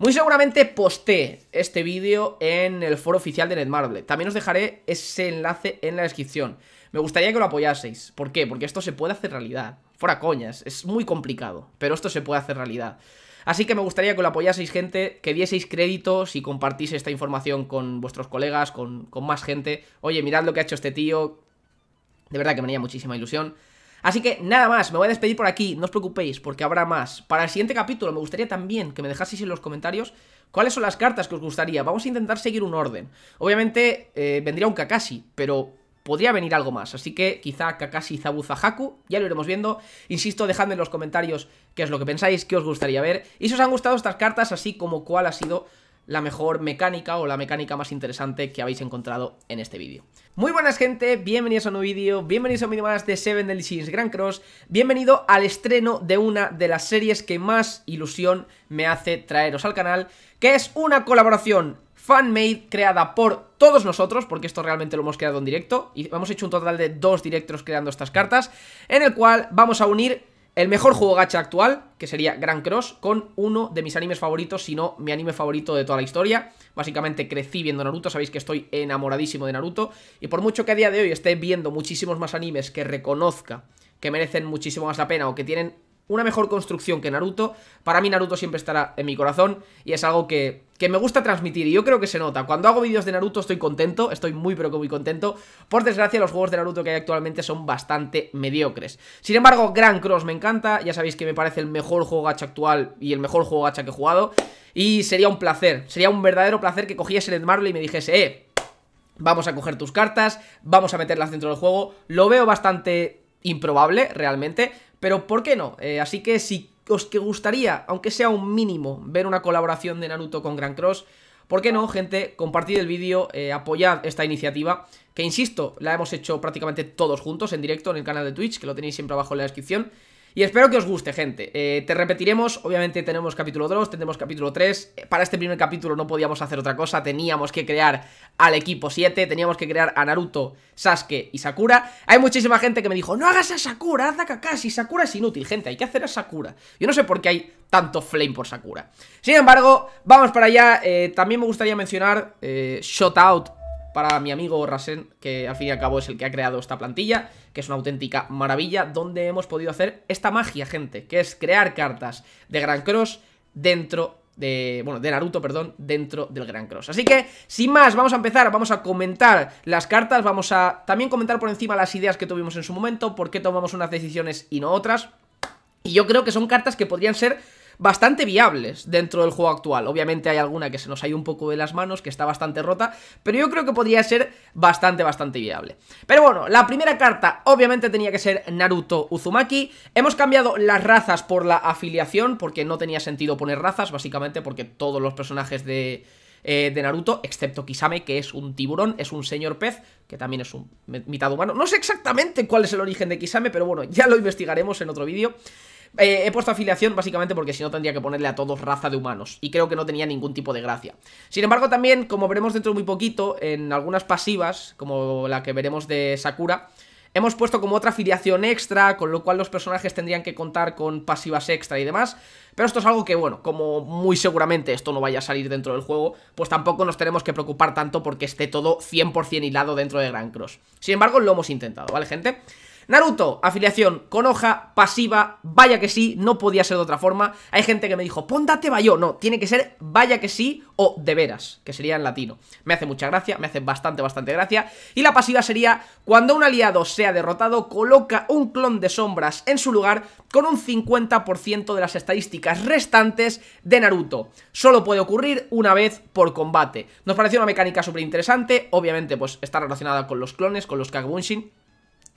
Muy seguramente posté este vídeo en el foro oficial de Netmarble. También os dejaré ese enlace en la descripción. Me gustaría que lo apoyaseis. ¿Por qué? Porque esto se puede hacer realidad. Fuera coñas, es muy complicado, pero esto se puede hacer realidad. Así que me gustaría que lo apoyaseis, gente, que dieseis créditos y compartís esta información con vuestros colegas, con, con más gente. Oye, mirad lo que ha hecho este tío. De verdad que me haría muchísima ilusión. Así que nada más, me voy a despedir por aquí, no os preocupéis porque habrá más. Para el siguiente capítulo me gustaría también que me dejaseis en los comentarios cuáles son las cartas que os gustaría. Vamos a intentar seguir un orden. Obviamente eh, vendría un Kakashi, pero podría venir algo más. Así que quizá Kakashi Haku, ya lo iremos viendo. Insisto, dejadme en los comentarios qué es lo que pensáis, qué os gustaría ver. Y si os han gustado estas cartas, así como cuál ha sido la mejor mecánica o la mecánica más interesante que habéis encontrado en este vídeo. Muy buenas gente, bienvenidos a un nuevo vídeo, bienvenidos a un vídeo más de Seven Delicious Grand Cross, bienvenido al estreno de una de las series que más ilusión me hace traeros al canal, que es una colaboración fanmade creada por todos nosotros, porque esto realmente lo hemos creado en directo, y hemos hecho un total de dos directos creando estas cartas, en el cual vamos a unir el mejor juego gacha actual, que sería Grand Cross, con uno de mis animes favoritos, si no mi anime favorito de toda la historia. Básicamente crecí viendo Naruto, sabéis que estoy enamoradísimo de Naruto. Y por mucho que a día de hoy esté viendo muchísimos más animes que reconozca que merecen muchísimo más la pena o que tienen una mejor construcción que Naruto. Para mí Naruto siempre estará en mi corazón y es algo que, me gusta transmitir y yo creo que se nota. Cuando hago vídeos de Naruto estoy contento, estoy muy pero que muy contento. Por desgracia los juegos de Naruto que hay actualmente son bastante mediocres. Sin embargo, Gran Cross me encanta, ya sabéis que me parece el mejor juego gacha actual y el mejor juego gacha que he jugado. Y sería un placer, sería un verdadero placer que cogiese el Marvel y me dijese, eh... Vamos a coger tus cartas, vamos a meterlas dentro del juego. Lo veo bastante improbable realmente, pero ¿por qué no? Eh, así que si os que gustaría, aunque sea un mínimo, ver una colaboración de Naruto con Gran Cross, ¿por qué no, gente? Compartid el vídeo, eh, apoyad esta iniciativa, que insisto, la hemos hecho prácticamente todos juntos en directo en el canal de Twitch, que lo tenéis siempre abajo en la descripción. Y espero que os guste, gente. Eh, te repetiremos, obviamente tenemos capítulo 2, tenemos capítulo 3. Para este primer capítulo no podíamos hacer otra cosa, teníamos que crear al equipo 7, teníamos que crear a Naruto, Sasuke y Sakura. Hay muchísima gente que me dijo, no hagas a Sakura, haz a Kakashi, Sakura es inútil, gente, hay que hacer a Sakura. Yo no sé por qué hay tanto flame por Sakura. Sin embargo, vamos para allá. Eh, también me gustaría mencionar, eh, shout out para mi amigo Rasen, que al fin y al cabo es el que ha creado esta plantilla, que es una auténtica maravilla, donde hemos podido hacer esta magia, gente, que es crear cartas de Gran Cross dentro de, bueno, de Naruto, perdón, dentro del Gran Cross. Así que, sin más, vamos a empezar, vamos a comentar las cartas, vamos a también comentar por encima las ideas que tuvimos en su momento, por qué tomamos unas decisiones y no otras. Y yo creo que son cartas que podrían ser bastante viables dentro del juego actual. Obviamente hay alguna que se nos ha ido un poco de las manos, que está bastante rota, pero yo creo que podría ser bastante, bastante viable. Pero bueno, la primera carta obviamente tenía que ser Naruto Uzumaki. Hemos cambiado las razas por la afiliación, porque no tenía sentido poner razas, básicamente porque todos los personajes de... Eh, de Naruto, excepto Kisame, que es un tiburón, es un señor pez, que también es un mitad humano. No sé exactamente cuál es el origen de Kisame, pero bueno, ya lo investigaremos en otro vídeo. Eh, he puesto afiliación básicamente porque si no tendría que ponerle a todos raza de humanos. Y creo que no tenía ningún tipo de gracia. Sin embargo, también, como veremos dentro de muy poquito, en algunas pasivas, como la que veremos de Sakura... Hemos puesto como otra afiliación extra, con lo cual los personajes tendrían que contar con pasivas extra y demás. Pero esto es algo que, bueno, como muy seguramente esto no vaya a salir dentro del juego, pues tampoco nos tenemos que preocupar tanto porque esté todo 100% hilado dentro de Gran Cross. Sin embargo, lo hemos intentado, ¿vale, gente? Naruto, afiliación con hoja, pasiva, vaya que sí, no podía ser de otra forma. Hay gente que me dijo, póndate yo. no, tiene que ser vaya que sí o de veras, que sería en latino. Me hace mucha gracia, me hace bastante, bastante gracia. Y la pasiva sería, cuando un aliado sea derrotado, coloca un clon de sombras en su lugar con un 50% de las estadísticas restantes de Naruto. Solo puede ocurrir una vez por combate. Nos pareció una mecánica súper interesante, obviamente pues está relacionada con los clones, con los Kagebunshin,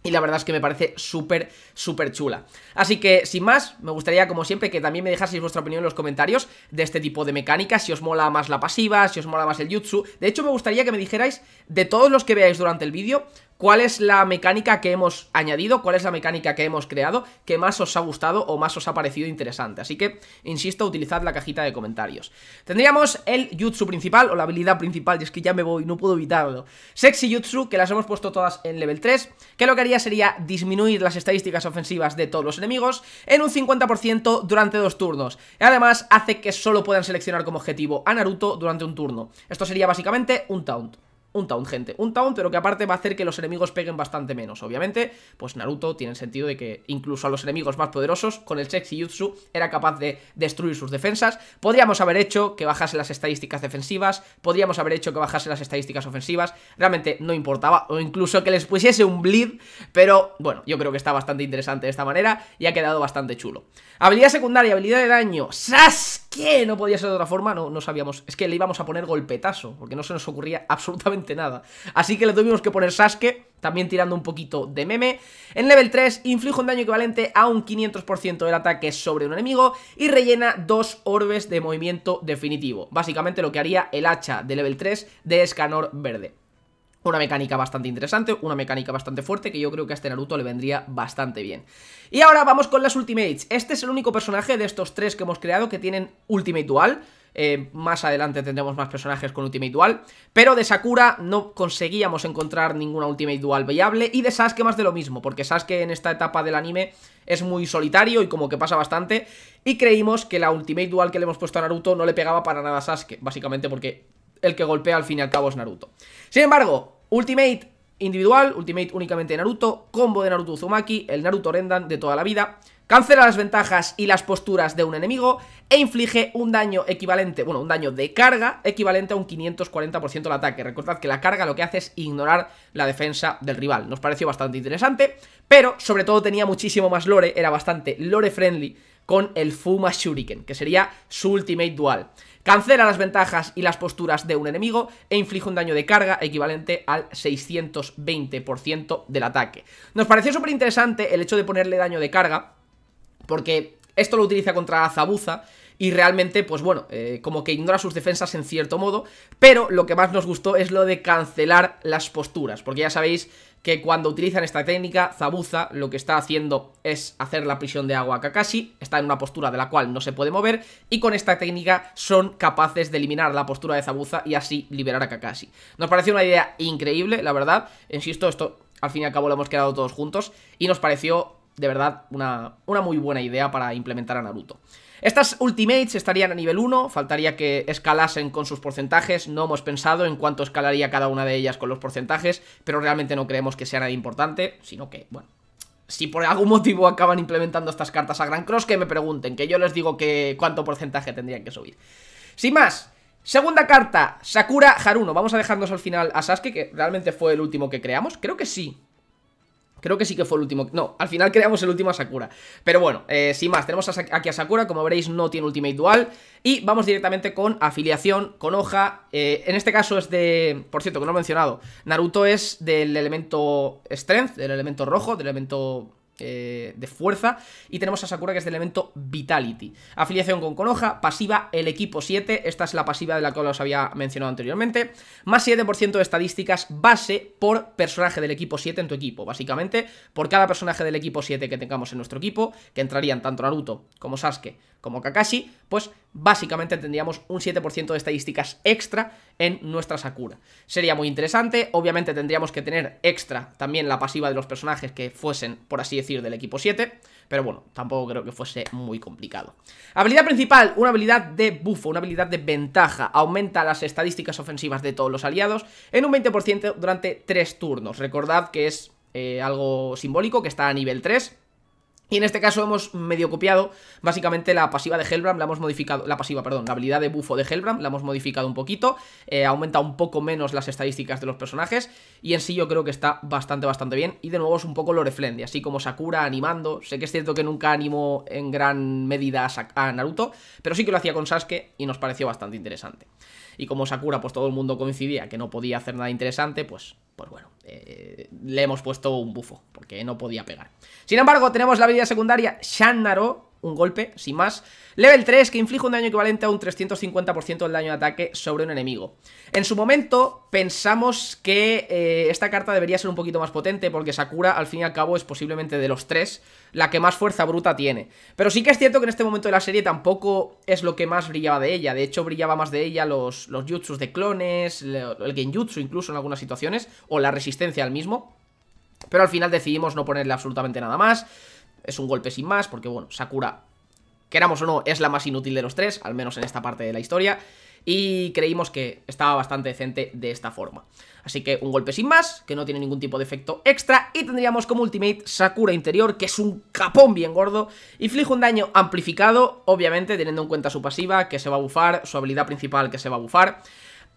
y la verdad es que me parece súper, súper chula. Así que, sin más, me gustaría, como siempre, que también me dejaseis vuestra opinión en los comentarios de este tipo de mecánicas, si os mola más la pasiva, si os mola más el jutsu. De hecho, me gustaría que me dijerais, de todos los que veáis durante el vídeo, cuál es la mecánica que hemos añadido, cuál es la mecánica que hemos creado que más os ha gustado o más os ha parecido interesante. Así que, insisto, utilizad la cajita de comentarios. Tendríamos el jutsu principal o la habilidad principal, y es que ya me voy, no puedo evitarlo. Sexy jutsu, que las hemos puesto todas en level 3, que lo que haría sería disminuir las estadísticas ofensivas de todos los enemigos en un 50% durante dos turnos. Y además hace que solo puedan seleccionar como objetivo a Naruto durante un turno. Esto sería básicamente un taunt un taunt, gente. Un taunt, pero que aparte va a hacer que los enemigos peguen bastante menos. Obviamente, pues Naruto tiene el sentido de que incluso a los enemigos más poderosos, con el Sexy Jutsu, era capaz de destruir sus defensas. Podríamos haber hecho que bajase las estadísticas defensivas, podríamos haber hecho que bajase las estadísticas ofensivas, realmente no importaba, o incluso que les pusiese un bleed, pero bueno, yo creo que está bastante interesante de esta manera y ha quedado bastante chulo. Habilidad secundaria, habilidad de daño, ¡sas! qué no podía ser de otra forma, no, no sabíamos. Es que le íbamos a poner golpetazo, porque no se nos ocurría absolutamente nada. Así que le tuvimos que poner Sasuke, también tirando un poquito de meme. En level 3, inflige un daño equivalente a un 500% del ataque sobre un enemigo y rellena dos orbes de movimiento definitivo. Básicamente lo que haría el hacha de level 3 de Escanor Verde. Una mecánica bastante interesante, una mecánica bastante fuerte que yo creo que a este Naruto le vendría bastante bien. Y ahora vamos con las Ultimates. Este es el único personaje de estos tres que hemos creado que tienen Ultimate Dual. Eh, más adelante tendremos más personajes con Ultimate Dual. Pero de Sakura no conseguíamos encontrar ninguna Ultimate Dual viable. Y de Sasuke más de lo mismo, porque Sasuke en esta etapa del anime es muy solitario y como que pasa bastante. Y creímos que la Ultimate Dual que le hemos puesto a Naruto no le pegaba para nada a Sasuke, básicamente porque el que golpea al fin y al cabo es Naruto. Sin embargo, Ultimate individual, Ultimate únicamente Naruto, combo de Naruto Uzumaki, el Naruto Rendan de toda la vida, cancela las ventajas y las posturas de un enemigo e inflige un daño equivalente, bueno, un daño de carga equivalente a un 540% al ataque. Recordad que la carga lo que hace es ignorar la defensa del rival. Nos pareció bastante interesante, pero sobre todo tenía muchísimo más lore, era bastante lore friendly con el Fuma Shuriken, que sería su Ultimate Dual. Cancela las ventajas y las posturas de un enemigo e inflige un daño de carga equivalente al 620% del ataque. Nos pareció súper interesante el hecho de ponerle daño de carga, porque esto lo utiliza contra Zabuza y realmente, pues bueno, eh, como que ignora sus defensas en cierto modo, pero lo que más nos gustó es lo de cancelar las posturas, porque ya sabéis que cuando utilizan esta técnica, Zabuza lo que está haciendo es hacer la prisión de agua a Kakashi, está en una postura de la cual no se puede mover, y con esta técnica son capaces de eliminar la postura de Zabuza y así liberar a Kakashi. Nos pareció una idea increíble, la verdad, insisto, esto al fin y al cabo lo hemos quedado todos juntos, y nos pareció, de verdad, una, una muy buena idea para implementar a Naruto. Estas Ultimates estarían a nivel 1, faltaría que escalasen con sus porcentajes, no hemos pensado en cuánto escalaría cada una de ellas con los porcentajes, pero realmente no creemos que sea nada importante, sino que, bueno, si por algún motivo acaban implementando estas cartas a Gran Cross, que me pregunten, que yo les digo que cuánto porcentaje tendrían que subir. Sin más, segunda carta, Sakura Haruno. Vamos a dejarnos al final a Sasuke, que realmente fue el último que creamos. Creo que sí, Creo que sí que fue el último. No, al final creamos el último a Sakura. Pero bueno, eh, sin más, tenemos aquí a Sakura. Como veréis, no tiene Ultimate Dual. Y vamos directamente con afiliación, con hoja. Eh, en este caso es de... Por cierto, que no he mencionado. Naruto es del elemento Strength, del elemento rojo, del elemento eh, de fuerza. Y tenemos a Sakura que es el elemento Vitality. Afiliación con Konoha, pasiva el equipo 7. Esta es la pasiva de la que os había mencionado anteriormente. Más 7% de estadísticas base por personaje del equipo 7 en tu equipo. Básicamente, por cada personaje del equipo 7 que tengamos en nuestro equipo, que entrarían tanto Naruto como Sasuke como Kakashi, pues básicamente tendríamos un 7% de estadísticas extra en nuestra Sakura. Sería muy interesante, obviamente tendríamos que tener extra también la pasiva de los personajes que fuesen, por así decirlo, del equipo 7. Pero bueno, tampoco creo que fuese muy complicado. Habilidad principal, una habilidad de bufo, una habilidad de ventaja. Aumenta las estadísticas ofensivas de todos los aliados en un 20% durante 3 turnos. Recordad que es eh, algo simbólico, que está a nivel 3 y en este caso hemos medio copiado básicamente la pasiva de Hellbram, la hemos modificado, la pasiva, perdón, la habilidad de bufo de Hellbram, la hemos modificado un poquito, eh, aumenta un poco menos las estadísticas de los personajes y en sí yo creo que está bastante, bastante bien y de nuevo es un poco Loreflendi, así como Sakura animando, sé que es cierto que nunca animó en gran medida a, a Naruto, pero sí que lo hacía con Sasuke y nos pareció bastante interesante. Y como Sakura pues todo el mundo coincidía que no podía hacer nada interesante, pues, pues bueno, eh, le hemos puesto un bufo, porque no podía pegar. Sin embargo, tenemos la habilidad secundaria Shandaro un golpe, sin más. Level 3, que inflige un daño equivalente a un 350% del daño de ataque sobre un enemigo. En su momento, pensamos que eh, esta carta debería ser un poquito más potente, porque Sakura, al fin y al cabo, es posiblemente de los tres la que más fuerza bruta tiene. Pero sí que es cierto que en este momento de la serie tampoco es lo que más brillaba de ella. De hecho, brillaba más de ella los, los jutsus de clones, el genjutsu incluso en algunas situaciones, o la resistencia al mismo. Pero al final decidimos no ponerle absolutamente nada más es un golpe sin más, porque bueno, Sakura, queramos o no, es la más inútil de los tres, al menos en esta parte de la historia, y creímos que estaba bastante decente de esta forma. Así que un golpe sin más, que no tiene ningún tipo de efecto extra, y tendríamos como ultimate Sakura Interior, que es un capón bien gordo, y un daño amplificado, obviamente teniendo en cuenta su pasiva, que se va a bufar, su habilidad principal que se va a bufar,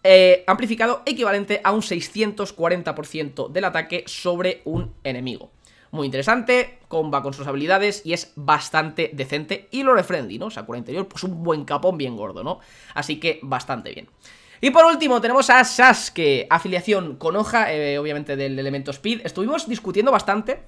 eh, amplificado equivalente a un 640% del ataque sobre un enemigo muy interesante, comba con sus habilidades y es bastante decente. Y lo refrendi, ¿no? el interior, pues un buen capón bien gordo, ¿no? Así que bastante bien. Y por último tenemos a Sasuke, afiliación con hoja, eh, obviamente del elemento Speed. Estuvimos discutiendo bastante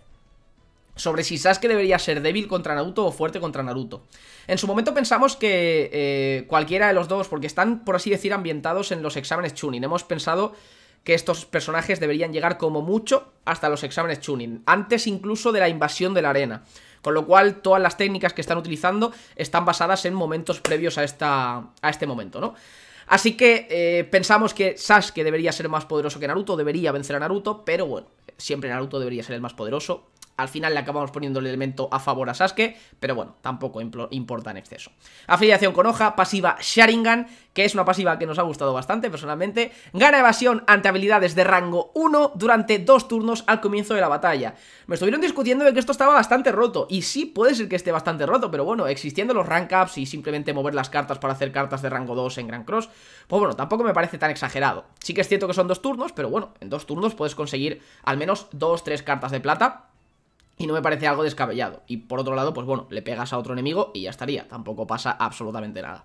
sobre si Sasuke debería ser débil contra Naruto o fuerte contra Naruto. En su momento pensamos que eh, cualquiera de los dos, porque están, por así decir, ambientados en los exámenes Chunin. Hemos pensado que estos personajes deberían llegar como mucho hasta los exámenes Chunin, antes incluso de la invasión de la arena. Con lo cual, todas las técnicas que están utilizando están basadas en momentos previos a, esta, a este momento, ¿no? Así que eh, pensamos que Sasuke debería ser más poderoso que Naruto, debería vencer a Naruto, pero bueno, siempre Naruto debería ser el más poderoso, al final le acabamos poniendo el elemento a favor a Sasuke, pero bueno, tampoco importa en exceso. Afiliación con hoja, pasiva Sharingan, que es una pasiva que nos ha gustado bastante personalmente. Gana evasión ante habilidades de rango 1 durante dos turnos al comienzo de la batalla. Me estuvieron discutiendo de que esto estaba bastante roto, y sí puede ser que esté bastante roto, pero bueno, existiendo los rank ups y simplemente mover las cartas para hacer cartas de rango 2 en Grand Cross, pues bueno, tampoco me parece tan exagerado. Sí que es cierto que son dos turnos, pero bueno, en dos turnos puedes conseguir al menos dos, tres cartas de plata y no me parece algo descabellado. Y por otro lado, pues bueno, le pegas a otro enemigo y ya estaría. Tampoco pasa absolutamente nada.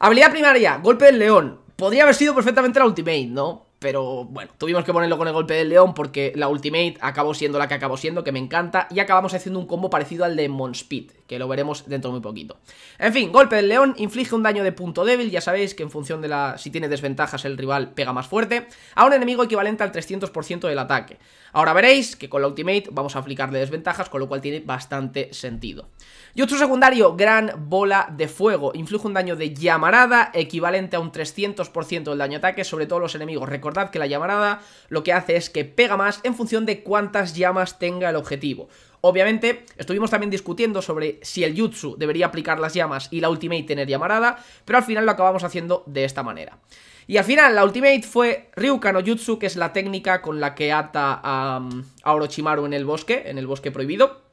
Habilidad primaria, golpe del león. Podría haber sido perfectamente la ultimate, ¿no? pero bueno, tuvimos que ponerlo con el golpe del león porque la ultimate acabó siendo la que acabó siendo, que me encanta, y acabamos haciendo un combo parecido al de Monspeed, que lo veremos dentro de muy poquito. En fin, golpe del león, inflige un daño de punto débil, ya sabéis que en función de la... si tiene desventajas el rival pega más fuerte, a un enemigo equivalente al 300% del ataque. Ahora veréis que con la ultimate vamos a aplicarle desventajas, con lo cual tiene bastante sentido. Y secundario, gran bola de fuego. Influye un daño de llamarada equivalente a un 300% del daño ataque, sobre todos los enemigos. Recordad que la llamarada lo que hace es que pega más en función de cuántas llamas tenga el objetivo. Obviamente, estuvimos también discutiendo sobre si el Jutsu debería aplicar las llamas y la Ultimate tener llamarada, pero al final lo acabamos haciendo de esta manera. Y al final, la Ultimate fue Ryuka no Jutsu, que es la técnica con la que ata a Orochimaru en el bosque, en el bosque prohibido.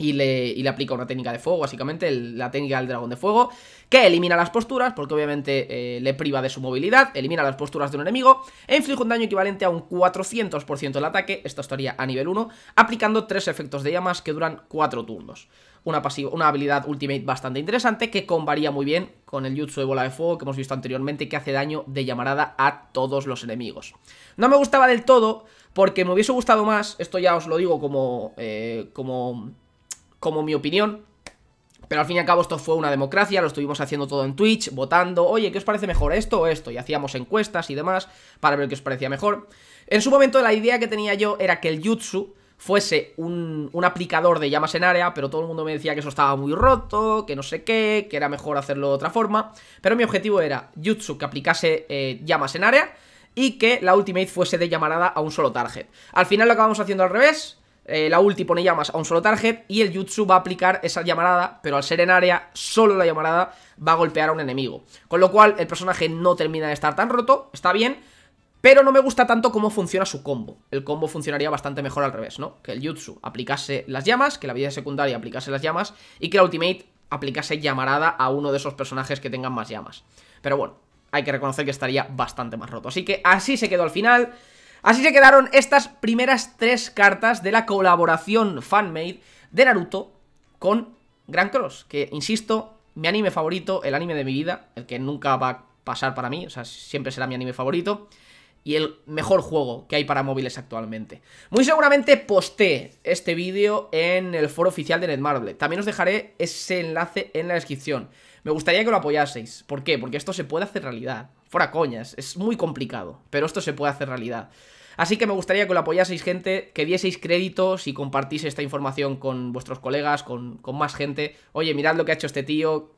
Y le, aplica una técnica de fuego, básicamente, la técnica del dragón de fuego, que elimina las posturas, porque obviamente eh, le priva de su movilidad, elimina las posturas de un enemigo, e inflige un daño equivalente a un 400% del ataque, esto estaría a nivel 1, aplicando tres efectos de llamas que duran 4 turnos. Una, pasiva, una habilidad ultimate bastante interesante que combaría muy bien con el jutsu de bola de fuego que hemos visto anteriormente que hace daño de llamarada a todos los enemigos. No me gustaba del todo porque me hubiese gustado más, esto ya os lo digo como, eh, como como mi opinión. Pero al fin y al cabo esto fue una democracia, lo estuvimos haciendo todo en Twitch, votando, oye, ¿qué os parece mejor esto o esto? Y hacíamos encuestas y demás para ver qué os parecía mejor. En su momento la idea que tenía yo era que el Jutsu fuese un, aplicador de llamas en área, pero todo el mundo me decía que eso estaba muy roto, que no sé qué, que era mejor hacerlo de otra forma. Pero mi objetivo era Jutsu que aplicase eh, llamas en área y que la Ultimate fuese de llamarada a un solo target. Al final lo acabamos haciendo al revés, eh, la ulti pone llamas a un solo target y el jutsu va a aplicar esa llamarada, pero al ser en área, solo la llamarada va a golpear a un enemigo. Con lo cual, el personaje no termina de estar tan roto, está bien, pero no me gusta tanto cómo funciona su combo. El combo funcionaría bastante mejor al revés, ¿no? Que el jutsu aplicase las llamas, que la vida secundaria aplicase las llamas y que la ultimate aplicase llamarada a uno de esos personajes que tengan más llamas. Pero bueno, hay que reconocer que estaría bastante más roto. Así que así se quedó al final. Así se quedaron estas primeras tres cartas de la colaboración fanmade de Naruto con Gran Cross, que, insisto, mi anime favorito, el anime de mi vida, el que nunca va a pasar para mí, o sea, siempre será mi anime favorito, y el mejor juego que hay para móviles actualmente. Muy seguramente posté este vídeo en el foro oficial de Netmarble. También os dejaré ese enlace en la descripción. Me gustaría que lo apoyaseis. ¿Por qué? Porque esto se puede hacer realidad. Fuera coñas, es muy complicado, pero esto se puede hacer realidad. Así que me gustaría que lo apoyaseis gente, que dieseis créditos y compartís esta información con vuestros colegas, con, más gente. Oye, mirad lo que ha hecho este tío.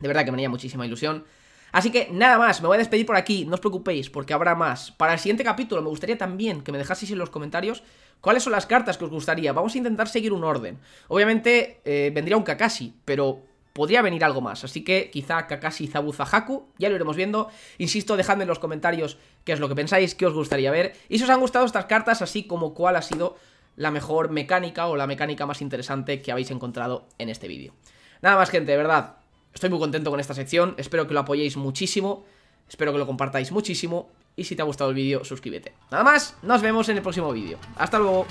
De verdad que me haría muchísima ilusión. Así que nada más, me voy a despedir por aquí, no os preocupéis, porque habrá más. Para el siguiente capítulo me gustaría también que me dejaseis en los comentarios cuáles son las cartas que os gustaría. Vamos a intentar seguir un orden. Obviamente eh, vendría un Kakashi, pero podría venir algo más. Así que quizá Kakashi Zabuza Haku, ya lo iremos viendo. Insisto, dejadme en los comentarios qué es lo que pensáis, qué os gustaría ver. Y si os han gustado estas cartas, así como cuál ha sido la mejor mecánica o la mecánica más interesante que habéis encontrado en este vídeo. Nada más, gente, de verdad, estoy muy contento con esta sección. Espero que lo apoyéis muchísimo, espero que lo compartáis muchísimo. Y si te ha gustado el vídeo, suscríbete. Nada más, nos vemos en el próximo vídeo. ¡Hasta luego!